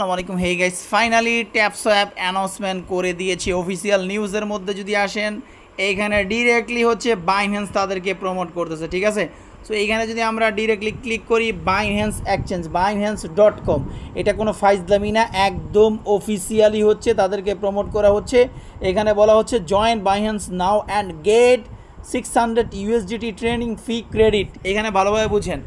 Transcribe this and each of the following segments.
আসসালামাইকুম আলাইকুম hey guys finally TapSwap announcement করে দিয়েছে অফিসিয়াল নিউজের মধ্যে যদি আসেন এইখানে ডিরেক্টলি হচ্ছে বাইনহ্যান্স তাদেরকে প্রমোট করতেছে ঠিক আছে সো এইখানে যদি আমরা ডিরেক্টলি ক্লিক করি বাইনহ্যান্স এক্সচেঞ্জ বাইনহ্যান্স ডট কম এটা কোনো ফাইজলামি না একদম অফিসিয়ালি হচ্ছে তাদেরকে প্রমোট করা হচ্ছে এখানে বলা হচ্ছে join Binance now and get six hundred USDT training fee credit এখানে ভালোভাবে বুঝেন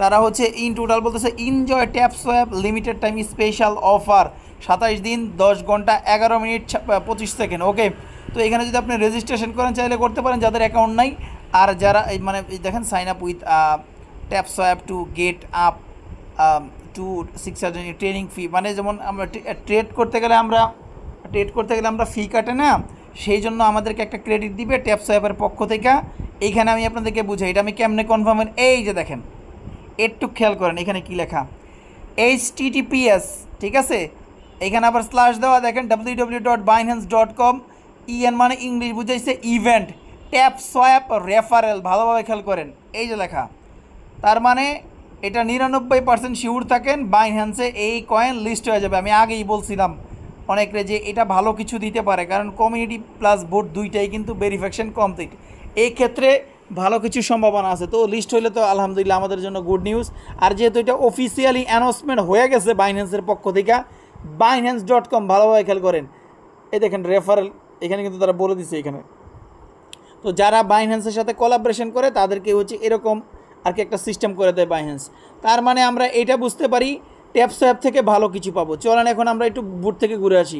তারা হচ্ছে ইন টোটাল বলতেছে enjoy TapSwap limited time special offer সাতাশ দিন দশ ঘন্টা এগারো মিনিট পঁচিশ সেকেন্ড ওকে তো এখানে যদি আপনি রেজিস্ট্রেশন করেন চাইলে করতে পারেন যাদের অ্যাকাউন্ট নাই আর যারা মানে দেখেন sign up with TapSwap to get up to six thousand training fee মানে যেমন আমরা ট্রেড করতে গেলে আমরা ট্রেড করতে গেলে আমরা ফি কাটে না সেই জন্য আমাদেরকে একটা ক্রেডিট দিবে ট্যাপ সোয়াবের পক্ষ থেকে এইখানে আমি আপনাদেরকে বুঝাই এটা আমি কেমনে কনফার্মেন এই যে দেখেন একটু খেয়াল করেন এখানে কি লেখা এইচ টিটিপিএস ঠিক আছে এখানে আবার স্ল্যাশ দেওয়া দেখেন W W dot Binance dot com EN মানে ইংলিশ বুঝাইছে ইভেন্ট ট্যাপ সোয়াপ রেফারেল ভালোভাবে খেয়াল করেন এই যে লেখা তার মানে এটা নিরানব্বই পার্সেন্ট শিউর থাকেন বাইনহ্যান্সে এই কয়েন লিস্ট হয়ে যাবে আমি আগেই বলছিলাম অনেকরে যে এটা ভালো কিছু দিতে পারে কারণ কমিউনিটি প্লাস ভোট দুইটাই কিন্তু ভেরিফিকেশান কমপ্লিট এই ক্ষেত্রে ভালো কিছু সম্ভাবনা আছে তো লিস্ট হইলে তো আলহামদুলিল্লাহ আমাদের জন্য গুড নিউজ আর যেহেতু এটা অফিসিয়ালি অ্যানাউন্সমেন্ট হয়ে গেছে বাইন্যান্সের পক্ষ থেকে বাইন্যান্স ডট কম ভালোভাবে খেয়াল করেন এই দেখেন রেফারেল এখানে কিন্তু তারা বলে দিচ্ছে এখানে তো যারা বাইন্যান্সের সাথে কোলাবরেশন করে তাদেরকে হচ্ছে এরকম আর কি একটা সিস্টেম করে দেয় বাইন্যান্স তার মানে আমরা এটা বুঝতে পারি ট্যাপস অ্যাপ থেকে ভালো কিছু পাবো চলেন এখন আমরা একটু বুট থেকে ঘুরে আসি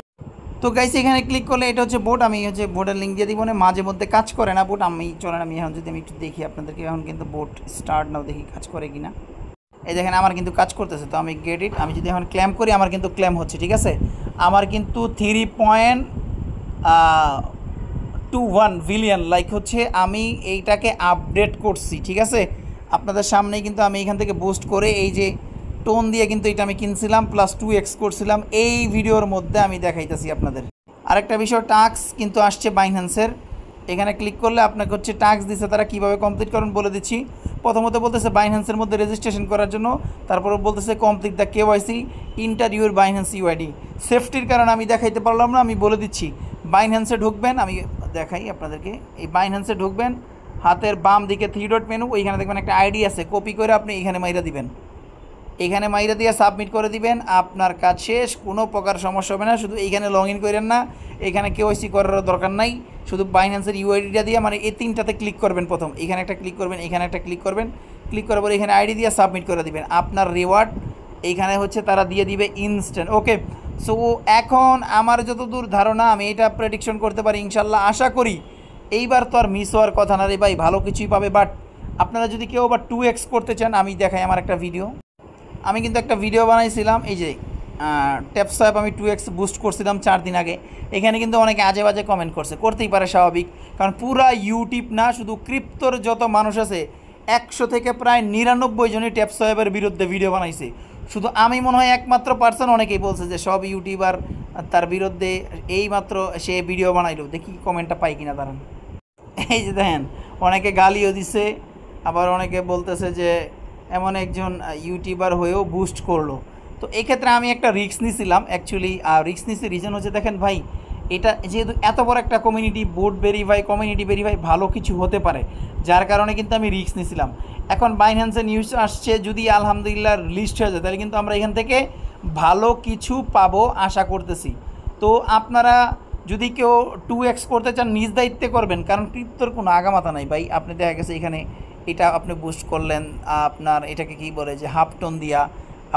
তো গাইস এখানে ক্লিক করলে এটা হচ্ছে বোর্ড আমি হচ্ছে বোর্ডের লিঙ্ক দিয়ে দিব মানে মাঝে মধ্যে কাজ করে না বোর্ড আমি না আমি এখন যদি আমি একটু দেখি আপনাদেরকে এখন কিন্তু বোর্ড স্টার্ট নাও দেখি কাজ করে কি না এই দেখেন আমার কিন্তু কাজ করতেছে তো আমি গেট ইট আমি যদি এখন ক্ল্যাম করি আমার কিন্তু ক্ল্যাম হচ্ছে ঠিক আছে আমার কিন্তু three point two one billion like হচ্ছে আমি এইটাকে আপডেট করছি ঠিক আছে আপনাদের সামনেই কিন্তু আমি এখান থেকে বুস্ট করে এই যে টোন দিয়ে কিন্তু এটা আমি কিনছিলাম প্লাস টু এক্স করছিলাম এই ভিডিওর মধ্যে আমি দেখাইতেছি আপনাদের আরেকটা বিষয় টাক্স কিন্তু আসছে বাইন্যান্সের এখানে ক্লিক করলে আপনাকে হচ্ছে টাস্ক দিছে তারা কিভাবে কমপ্লিট করেন বলে দিচ্ছি প্রথমত বলতেছে বাইন্যান্সের মধ্যে রেজিস্ট্রেশন করার জন্য তারপর বলতেছে complete the KYC enter your Binance UID সেফটির কারণে আমি দেখাইতে পারলাম না আমি বলে দিচ্ছি বাইন্যান্সে ঢুকবেন আমি দেখাই আপনাদেরকে এই বাইন্যান্সে ঢুকবেন হাতের বাম দিকে থ্রি ডট মেনু ওইখানে দেখবেন একটা আইডি আছে কপি করে আপনি এখানে মাইরা দিবেন এখানে মাইরা দিয়ে সাবমিট করে দিবেন আপনার কাজ শেষ কোনো প্রকার সমস্যা হবে না শুধু এইখানে লগ ইন করেন না এখানে কেওয়াইসি করারও দরকার নাই শুধু বাইন্যান্সের ইউআইডিটা দিয়ে মানে এই তিনটাতে ক্লিক করবেন প্রথম এখানে একটা ক্লিক করবেন এখানে একটা ক্লিক করবেন ক্লিক করার পর এখানে আইডি দিয়ে সাবমিট করে দিবেন আপনার রিওয়ার্ড এইখানে হচ্ছে তারা দিয়ে দিবে ইনস্ট্যান্ট ওকে সো এখন আমার যতদূর ধারণা আমি এটা প্রেডিকশন করতে পারি ইনশাল্লাহ আশা করি এইবার তো আর মিস হওয়ার কথা না রে ভাই ভালো কিছুই পাবে বাট আপনারা যদি কেউ বা টু এক্স করতে চান আমি দেখাই আমার একটা ভিডিও আমি কিন্তু একটা ভিডিও বানাইছিলাম এই যে ট্যাপস অ্যাপ আমি টু এক্স বুস্ট করছিলাম চার দিন আগে এখানে কিন্তু অনেকে আজে বাজে কমেন্ট করছে করতেই পারে স্বাভাবিক কারণ পুরা ইউটিউব না শুধু ক্রিপ্টোর যত মানুষ আছে একশো থেকে প্রায় নিরানব্বই জনই ট্যাপস অ্যাপের বিরুদ্ধে ভিডিও বানাইছে শুধু আমি মনে হয় একমাত্র পার্সন অনেকেই বলছে যে সব ইউটিউবার তার বিরুদ্ধে এই মাত্র সে ভিডিও বানাইলো দেখি কমেন্টটা পাই কিনা দাঁড়ান এই যে দেখেন অনেকে গালিও দিছে আবার অনেকে বলতেছে যে এমন একজন ইউটিউবার হয়েও বুস্ট করলো তো এক্ষেত্রে আমি একটা রিক্স নিয়েছিলাম অ্যাকচুয়ালি রিক্স নিছি রিজন হচ্ছে দেখেন ভাই এটা যেহেতু এত বড় একটা community board verify community verify ভালো কিছু হতে পারে যার কারণে কিন্তু আমি রিক্স নিয়েছিলাম এখন বাইন্যান্সে নিউজ আসছে যদি আলহামদুলিল্লাহ লিস্ট হয়ে যায় তাহলে কিন্তু আমরা এখান থেকে ভালো কিছু পাবো আশা করতেছি তো আপনারা যদি কেউ টু এক্স করতে চান নিজ দায়িত্বে করবেন কারণ ক্রিপ্তর কোনো আগামাতা নাই ভাই আপনি দেখা গেছে এখানে এটা আপনি বুস্ট করলেন আপনার এটাকে কি বলে যে হাফ টোন দিয়া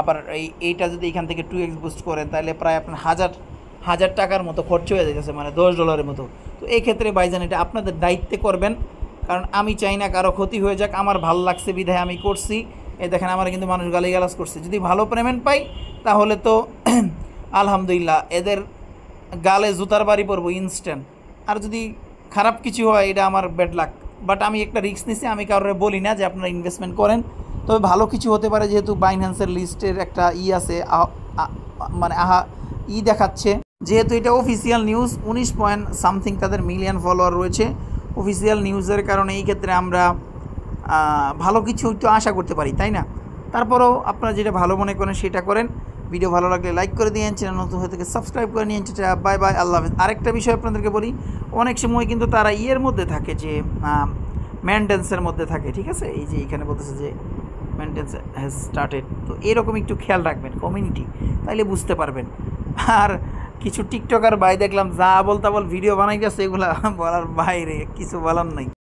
আবার এই এইটা যদি এখান থেকে টু এক্স বুস্ট করেন তাহলে প্রায় আপনার হাজার হাজার টাকার মতো খরচ হয়ে যাচ্ছে মানে দশ ডলারের মতো তো এই ক্ষেত্রে বাইজান এটা আপনাদের দায়িত্বে করবেন কারণ আমি চাই না কারো ক্ষতি হয়ে যাক আমার ভালো লাগছে বিধায় আমি করছি এ দেখেন আমার কিন্তু মানুষ গালিগালাজ করছে যদি ভালো পেমেন্ট পাই তাহলে তো আলহামদুলিল্লাহ এদের গালে জুতার বাড়ি পড়বো ইনস্ট্যান্ট আর যদি খারাপ কিছু হয় এটা আমার ব্যাড লাগ বাট আমি একটা রিক্স নিছি আমি কারোর বলি না যে আপনারা ইনভেস্টমেন্ট করেন তবে ভালো কিছু হতে পারে যেহেতু বাইন্যান্সের লিস্টের একটা ই আছে মানে আহা ই দেখাচ্ছে যেহেতু এটা অফিসিয়াল নিউজ উনিশ পয়েন্ট সামথিং তাদের মিলিয়ন ফলোয়ার রয়েছে অফিসিয়াল নিউজের কারণে এই ক্ষেত্রে আমরা ভালো কিছু একটু আশা করতে পারি তাই না তারপরেও আপনারা যেটা ভালো মনে করেন সেটা করেন ভিডিও ভালো লাগলে লাইক করে দিয়েন চ্যানেল নতুন হয়ে থেকে সাবস্ক্রাইব করে নিয়েন সেটা বাই বাই আল্লাহ হাফিজ আরেকটা বিষয় আপনাদেরকে বলি অনেক সময় কিন্তু তারা ইয়ের মধ্যে থাকে যে মেনটেন্সের মধ্যে থাকে ঠিক আছে এই যে এখানে বলতেছে যে মেনটেন্স হ্যাজ স্টার্টেড তো এরকম একটু খেয়াল রাখবেন কমিউনিটি তাইলে বুঝতে পারবেন আর কিছু টিকটকার বাই দেখলাম যা বলতা বল ভিডিও বানাই গেছে এগুলা বলার বাইরে কিছু বলার নাই